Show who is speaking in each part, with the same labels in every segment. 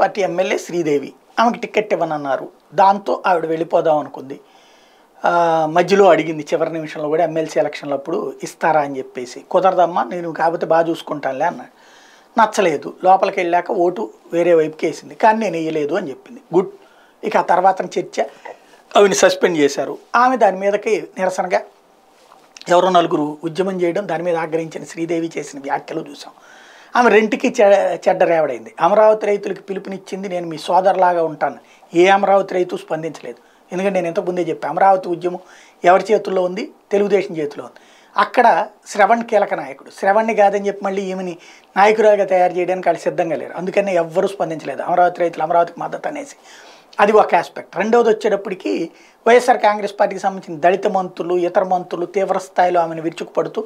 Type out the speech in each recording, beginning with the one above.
Speaker 1: party MLA Sridevi ఆమెకి ticket ఇవ్వనన్నారు దాంతో ఆవిడ వెళ్ళిపోదాం అనుకుంది మధ్యలో అడిగింది చివరి నిమిషంలో కూడా ఎమ్మెల్సీ ఎలక్షన్లు అప్పుడు ఇస్తారా అని చెప్పేసి కుదరదమ్మా నేను కాకపోతే బాగా చూసుకుంటానులే అన్నాడు నచ్చలేదు లోపలికి వెళ్ళాక ఓటు వేరే వైపుకి వేసింది కానీ నేను వేయలేదు అని చెప్పింది గుడ్ ఇక ఆ తర్వాత చర్చ ఆవిని సస్పెండ్ చేశారు ఆమె దాని మీదకి నిరసనగా ఎవరో నలుగురు ఉద్యమం చేయడం దాని మీద ఆగ్రహించిన శ్రీదేవి చేసిన వ్యాఖ్యలు చూసాం ఆమె రెంట్కి చెడ్డ రేవడైంది అమరావతి రైతులకు పిలుపునిచ్చింది నేను మీ సోదరులాగా ఉంటాను ఏ అమరావతి రైతు స్పందించలేదు ఎందుకంటే నేను ఇంతకుముందే చెప్పాను అమరావతి ఉద్యమం ఎవరి చేతుల్లో ఉంది తెలుగుదేశం చేతిలో ఉంది అక్కడ శ్రవణ్ కీలక నాయకుడు శ్రవణ్ణి కాదని చెప్పి మళ్ళీ ఈమెని నాయకురాలుగా తయారు చేయడానికి వాళ్ళు సిద్ధంగా లేరు అందుకని ఎవ్వరూ స్పందించలేదు అమరావతి రైతులు అమరావతికి మద్దతు అనేసి అది ఒక ఆస్పెక్ట్ రెండవది వచ్చేటప్పటికి వైఎస్ఆర్ కాంగ్రెస్ పార్టీకి సంబంధించిన దళిత మంత్రులు ఇతర మంత్రులు తీవ్ర స్థాయిలో ఆమెను విరుచుకుపడుతూ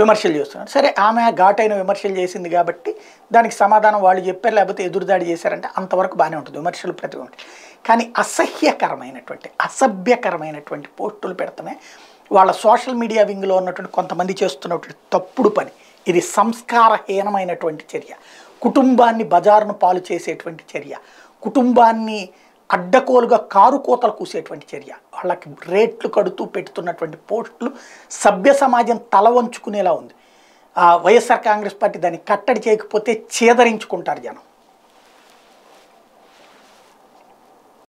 Speaker 1: విమర్శలు చేస్తున్నారు సరే ఆమె ఘాటైన విమర్శలు చేసింది కాబట్టి దానికి సమాధానం వాళ్ళు చెప్పారు లేకపోతే ఎదురుదాడి చేశారంటే అంతవరకు బాగానే ఉంటుంది విమర్శలు ప్రతి ఉంటాయి కానీ అసహ్యకరమైనటువంటి అసభ్యకరమైనటువంటి పోస్టులు పెడతామే వాళ్ళ సోషల్ మీడియా వింగ్లో ఉన్నటువంటి కొంతమంది చేస్తున్నటువంటి తప్పుడు పని ఇది సంస్కారహీనమైనటువంటి చర్య కుటుంబాన్ని బజారును పాలు చేసేటువంటి చర్య కుటుంబాన్ని అడ్డకోలుగా కారు కూతలు కూసేటువంటి చర్య వాళ్ళకి రేట్లు కడుతూ పెడుతున్నటువంటి పోస్టులు సభ్య సమాజం తల వంచుకునేలా ఉంది వైఎస్ఆర్ కాంగ్రెస్ పార్టీ దాన్ని కట్టడి చేయకపోతే చేదరించుకుంటారు జనం